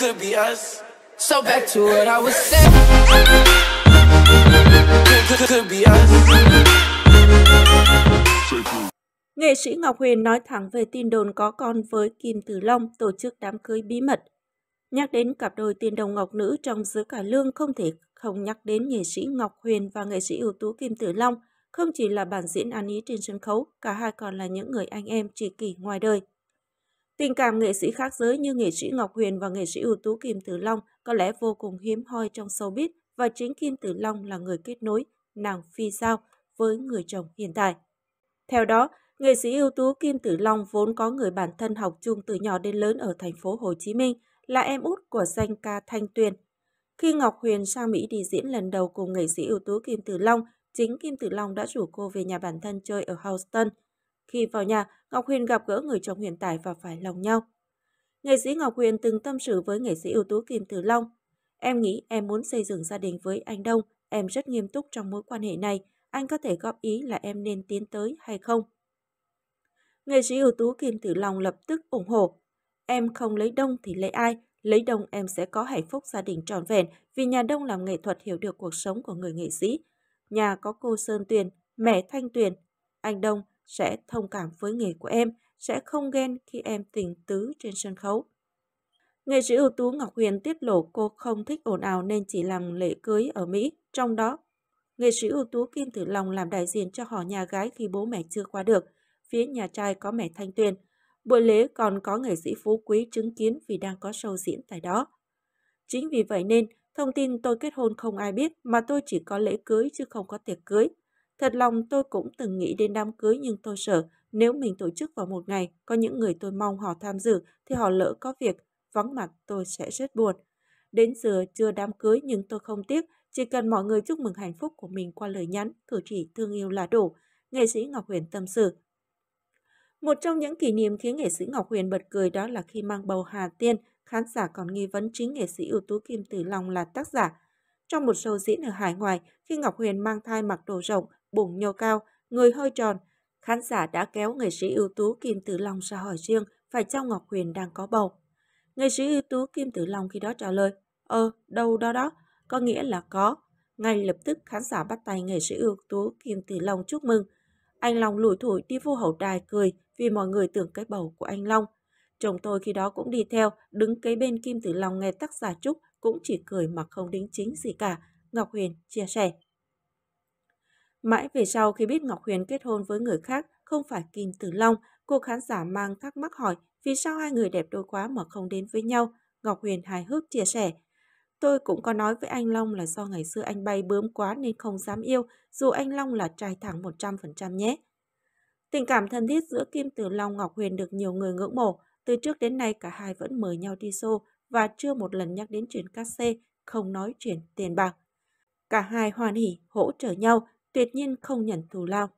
could be us. So back to what I was saying. Could, could be us. Nghệ sĩ Ngọc Huyền nói thẳng về tin đồn có con với Kim Tử Long tổ chức đám cưới bí mật. Nhắc đến cặp đôi tiền đồng ngọc nữ trong giới cải lương không thể không nhắc đến nghệ sĩ Ngọc Huyền và nghệ sĩ ưu tú Kim Tử Long, không chỉ là bản diễn ăn ý trên sân khấu, cả hai còn là những người anh em tri kỷ ngoài đời. Tình cảm nghệ sĩ khác giới như nghệ sĩ Ngọc Huyền và nghệ sĩ ưu tú Kim Tử Long có lẽ vô cùng hiếm hoi trong showbiz và chính Kim Tử Long là người kết nối nàng phi sao với người chồng hiện tại. Theo đó, nghệ sĩ ưu tú Kim Tử Long vốn có người bản thân học chung từ nhỏ đến lớn ở thành phố Hồ Chí Minh, là em út của danh ca Thanh Tuyền. Khi Ngọc Huyền sang Mỹ đi diễn lần đầu cùng nghệ sĩ ưu tú Kim Tử Long, chính Kim Tử Long đã rủ cô về nhà bản thân chơi ở Houston – khi vào nhà, Ngọc Huyền gặp gỡ người chồng hiện tại và phải lòng nhau. Nghệ sĩ Ngọc Huyền từng tâm sự với nghệ sĩ ưu tú Kim Tử Long. Em nghĩ em muốn xây dựng gia đình với anh Đông, em rất nghiêm túc trong mối quan hệ này, anh có thể góp ý là em nên tiến tới hay không. Nghệ sĩ ưu tú Kim Tử Long lập tức ủng hộ. Em không lấy Đông thì lấy ai, lấy Đông em sẽ có hạnh phúc gia đình trọn vẹn vì nhà Đông làm nghệ thuật hiểu được cuộc sống của người nghệ sĩ. Nhà có cô Sơn Tuyền, mẹ Thanh Tuyền, anh Đông sẽ thông cảm với nghề của em, sẽ không ghen khi em tình tứ trên sân khấu. Nghệ sĩ ưu tú Ngọc Huyền tiết lộ cô không thích ồn ào nên chỉ làm lễ cưới ở Mỹ, trong đó nghệ sĩ ưu tú Kim Tử Long làm đại diện cho họ nhà gái khi bố mẹ chưa qua được, phía nhà trai có mẹ Thanh Tuyền. Buổi lễ còn có nghệ sĩ Phú Quý chứng kiến vì đang có show diễn tại đó. Chính vì vậy nên, thông tin tôi kết hôn không ai biết mà tôi chỉ có lễ cưới chứ không có tiệc cưới. Thật lòng tôi cũng từng nghĩ đến đám cưới nhưng tôi sợ nếu mình tổ chức vào một ngày có những người tôi mong họ tham dự thì họ lỡ có việc, vắng mặt tôi sẽ rất buồn. Đến giờ chưa đám cưới nhưng tôi không tiếc, chỉ cần mọi người chúc mừng hạnh phúc của mình qua lời nhắn, cử chỉ thương yêu là đủ. Nghệ sĩ Ngọc Huyền tâm sự. Một trong những kỷ niệm khiến nghệ sĩ Ngọc Huyền bật cười đó là khi mang bầu Hà Tiên, khán giả còn nghi vấn chính nghệ sĩ ưu tú Kim Tử Long là tác giả. Trong một show diễn ở hải ngoại, khi Ngọc Huyền mang thai mặc đồ rộng, bụng nhô cao, người hơi tròn. Khán giả đã kéo nghệ sĩ ưu tú Kim Tử Long ra hỏi riêng phải Châu Ngọc Huyền đang có bầu. Nghệ sĩ ưu tú Kim Tử Long khi đó trả lời, ờ, đâu đó đó, có nghĩa là có. Ngay lập tức khán giả bắt tay nghệ sĩ ưu tú Kim Tử Long chúc mừng. Anh Long lủi thủi đi vô hậu đài cười vì mọi người tưởng cái bầu của anh Long. Chồng tôi khi đó cũng đi theo, đứng kế bên Kim Tử Long nghe tác giả chúc cũng chỉ cười mà không đính chính gì cả, Ngọc Huyền chia sẻ. Mãi về sau khi biết Ngọc Huyền kết hôn với người khác không phải Kim Tử Long, cô khán giả mang thắc mắc hỏi vì sao hai người đẹp đôi quá mà không đến với nhau. Ngọc Huyền hài hước chia sẻ. Tôi cũng có nói với anh Long là do ngày xưa anh bay bướm quá nên không dám yêu, dù anh Long là trai thẳng 100% nhé. Tình cảm thân thiết giữa Kim Tử Long Ngọc Huyền được nhiều người ngưỡng mộ. Từ trước đến nay cả hai vẫn mời nhau đi xô và chưa một lần nhắc đến chuyện cát xê, không nói chuyện tiền bạc. Cả hai hoàn hỉ, hỗ trợ nhau, tuyệt nhiên không nhận thù lao.